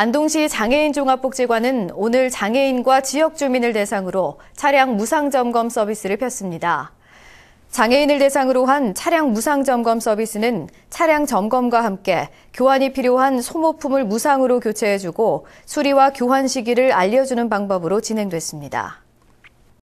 안동시 장애인종합복지관은 오늘 장애인과 지역 주민을 대상으로 차량 무상점검 서비스를 폈습니다. 장애인을 대상으로 한 차량 무상점검 서비스는 차량 점검과 함께 교환이 필요한 소모품을 무상으로 교체해주고 수리와 교환 시기를 알려주는 방법으로 진행됐습니다.